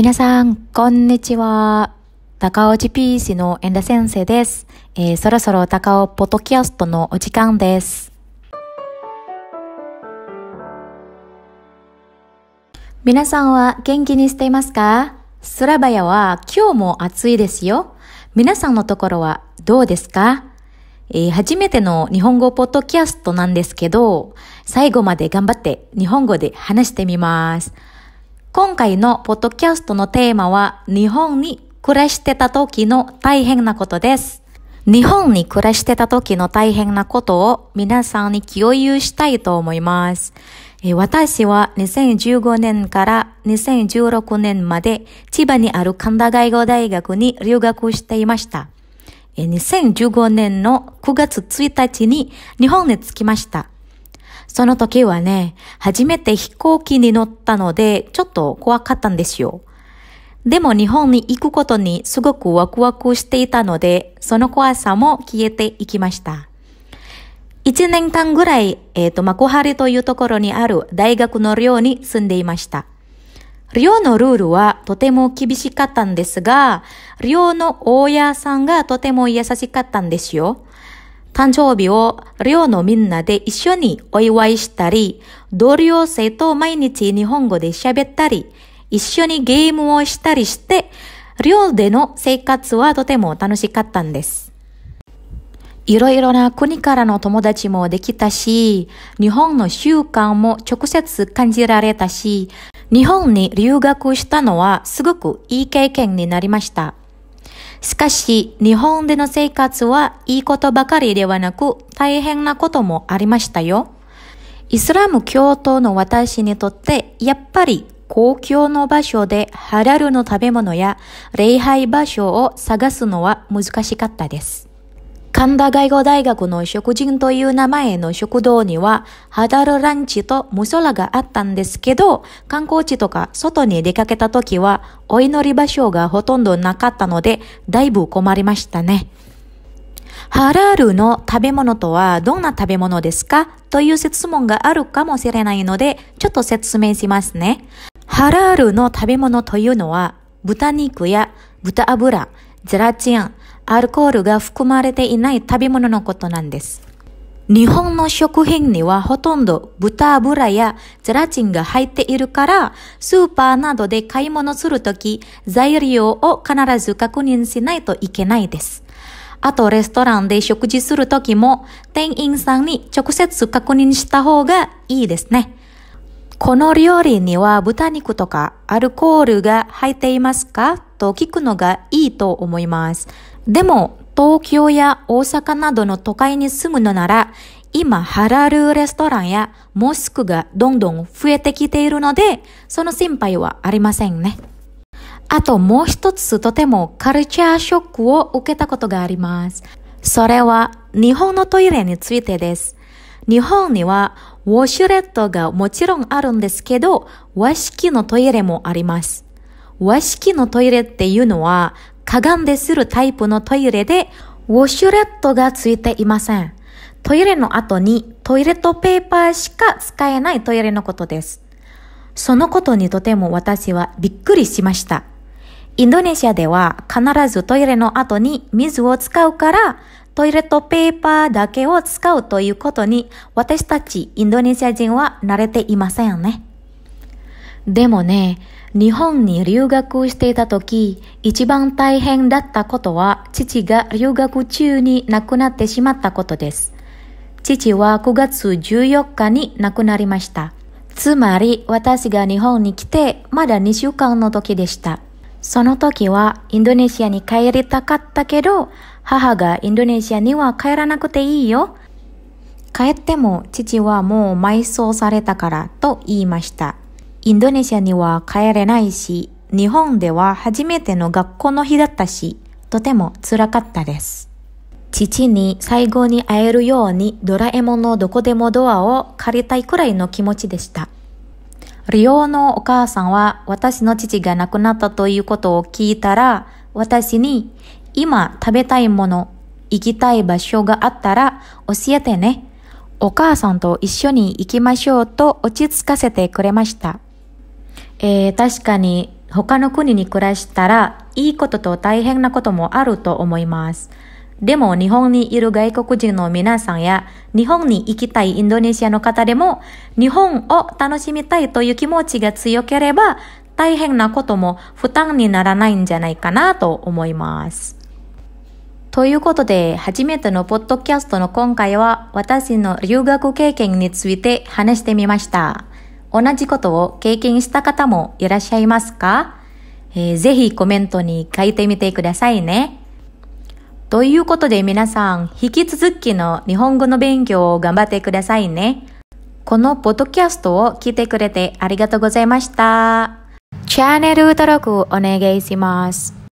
皆さん、こんにちは。高尾 GPC の遠田先生です。えー、そろそろ高尾ポトキャストのお時間です。皆さんは元気にしていますかスラバヤは今日も暑いですよ。皆さんのところはどうですかえー、初めての日本語ポッドキャストなんですけど、最後まで頑張って日本語で話してみます。今回のポッドキャストのテーマは、日本に暮らしてた時の大変なことです。日本に暮らしてた時の大変なことを皆さんに共有したいと思います。私は2015年から2016年まで千葉にある神田外語大学に留学していました。2015年の9月1日に日本に着きました。その時はね、初めて飛行機に乗ったので、ちょっと怖かったんですよ。でも日本に行くことにすごくワクワクしていたので、その怖さも消えていきました。一年間ぐらい、えっ、ー、と、幕張というところにある大学の寮に住んでいました。寮のルールはとても厳しかったんですが、寮の大家さんがとても優しかったんですよ。誕生日を寮のみんなで一緒にお祝いしたり、同僚生と毎日日本語で喋ったり、一緒にゲームをしたりして、寮での生活はとても楽しかったんです。いろいろな国からの友達もできたし、日本の習慣も直接感じられたし、日本に留学したのはすごくいい経験になりました。しかし、日本での生活はいいことばかりではなく、大変なこともありましたよ。イスラム教徒の私にとって、やっぱり公共の場所でハラルの食べ物や礼拝場所を探すのは難しかったです。神田外語大学の食人という名前の食堂には、ハダルランチとムソラがあったんですけど、観光地とか外に出かけた時は、お祈り場所がほとんどなかったので、だいぶ困りましたね。ハラールの食べ物とはどんな食べ物ですかという質問があるかもしれないので、ちょっと説明しますね。ハラールの食べ物というのは、豚肉や豚油、ゼラチン、アルコールが含まれていない食べ物のことなんです。日本の食品にはほとんど豚油やゼラチンが入っているから、スーパーなどで買い物するとき、材料を必ず確認しないといけないです。あと、レストランで食事するときも、店員さんに直接確認した方がいいですね。この料理には豚肉とかアルコールが入っていますかと聞くのがいいと思います。でも、東京や大阪などの都会に住むのなら、今、ハラルレストランやモスクがどんどん増えてきているので、その心配はありませんね。あともう一つとてもカルチャーショックを受けたことがあります。それは日本のトイレについてです。日本にはウォシュレットがもちろんあるんですけど、和式のトイレもあります。和式のトイレっていうのはかがんでするタイプのトイレで、ウォシュレットがついていません。トイレの後にトイレットペーパーしか使えないトイレのことです。そのことにとても私はびっくりしました。インドネシアでは必ずトイレの後に水を使うから、トイレットペーパーだけを使うということに私たちインドネシア人は慣れていませんよね。でもね、日本に留学していた時、一番大変だったことは、父が留学中に亡くなってしまったことです。父は9月14日に亡くなりました。つまり、私が日本に来て、まだ2週間の時でした。その時は、インドネシアに帰りたかったけど、母がインドネシアには帰らなくていいよ。帰っても父はもう埋葬されたからと言いました。インドネシアには帰れないし、日本では初めての学校の日だったし、とても辛かったです。父に最後に会えるようにドラえもんのどこでもドアを借りたいくらいの気持ちでした。リオのお母さんは私の父が亡くなったということを聞いたら、私に今食べたいもの、行きたい場所があったら教えてね。お母さんと一緒に行きましょうと落ち着かせてくれました。えー、確かに他の国に暮らしたらいいことと大変なこともあると思います。でも日本にいる外国人の皆さんや日本に行きたいインドネシアの方でも日本を楽しみたいという気持ちが強ければ大変なことも負担にならないんじゃないかなと思います。ということで、初めてのポッドキャストの今回は私の留学経験について話してみました。同じことを経験した方もいらっしゃいますか、えー、ぜひコメントに書いてみてくださいね。ということで皆さん、引き続きの日本語の勉強を頑張ってくださいね。このポッドキャストを聞いてくれてありがとうございました。チャンネル登録お願いします。